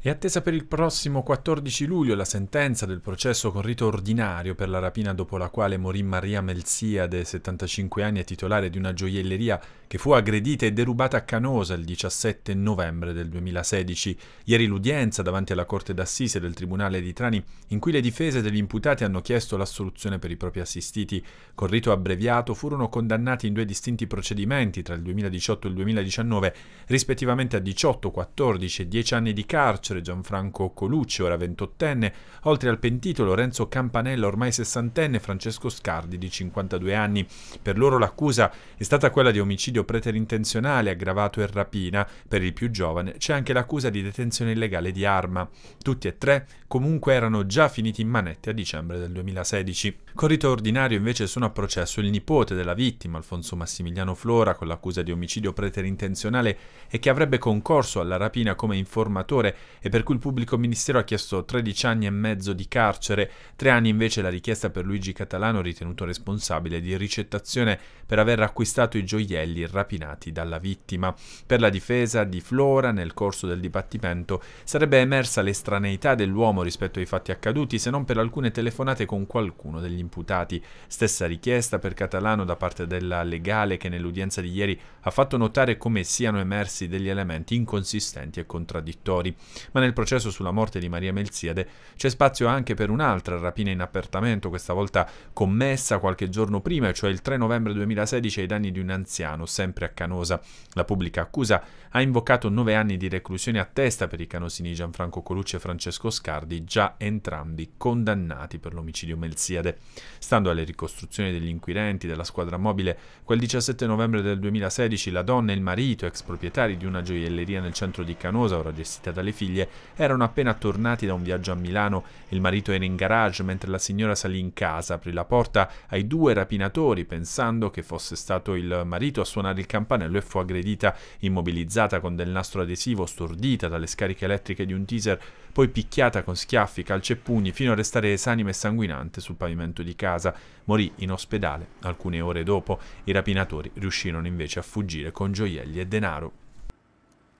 È attesa per il prossimo 14 luglio la sentenza del processo con rito ordinario per la rapina dopo la quale morì Maria Melziade, 75 anni e titolare di una gioielleria che fu aggredita e derubata a Canosa il 17 novembre del 2016. Ieri l'udienza davanti alla Corte d'Assise del Tribunale di Trani in cui le difese degli imputati hanno chiesto l'assoluzione per i propri assistiti. Con rito abbreviato furono condannati in due distinti procedimenti tra il 2018 e il 2019 rispettivamente a 18, 14 e 10 anni di carcere carcere Gianfranco Colucci, ora 28enne, oltre al pentito Lorenzo Campanella, ormai sessantenne, Francesco Scardi, di 52 anni. Per loro l'accusa è stata quella di omicidio preterintenzionale, aggravato e rapina. Per il più giovane c'è anche l'accusa di detenzione illegale di arma. Tutti e tre comunque erano già finiti in manette a dicembre del 2016. Con rito ordinario invece sono a processo il nipote della vittima, Alfonso Massimiliano Flora, con l'accusa di omicidio preterintenzionale e che avrebbe concorso alla rapina come informatore e per cui il pubblico ministero ha chiesto 13 anni e mezzo di carcere, tre anni invece la richiesta per Luigi Catalano ritenuto responsabile di ricettazione per aver acquistato i gioielli rapinati dalla vittima. Per la difesa di Flora nel corso del dibattimento sarebbe emersa l'estraneità dell'uomo rispetto ai fatti accaduti se non per alcune telefonate con qualcuno degli imputati. Stessa richiesta per Catalano da parte della legale che nell'udienza di ieri ha fatto notare come siano emersi degli elementi inconsistenti e contraddittori ma nel processo sulla morte di Maria Melziade c'è spazio anche per un'altra rapina in appartamento, questa volta commessa qualche giorno prima, cioè il 3 novembre 2016 ai danni di un anziano, sempre a Canosa. La pubblica accusa ha invocato nove anni di reclusione a testa per i canosini Gianfranco Colucci e Francesco Scardi, già entrambi condannati per l'omicidio Melziade. Stando alle ricostruzioni degli inquirenti della squadra mobile, quel 17 novembre del 2016 la donna e il marito, ex proprietari di una gioielleria nel centro di Canosa, ora gestita dalle figlie, moglie. Erano appena tornati da un viaggio a Milano, il marito era in garage mentre la signora salì in casa, aprì la porta ai due rapinatori pensando che fosse stato il marito a suonare il campanello e fu aggredita, immobilizzata con del nastro adesivo, stordita dalle scariche elettriche di un teaser, poi picchiata con schiaffi, calci e pugni fino a restare esanime e sanguinante sul pavimento di casa. Morì in ospedale alcune ore dopo. I rapinatori riuscirono invece a fuggire con gioielli e denaro.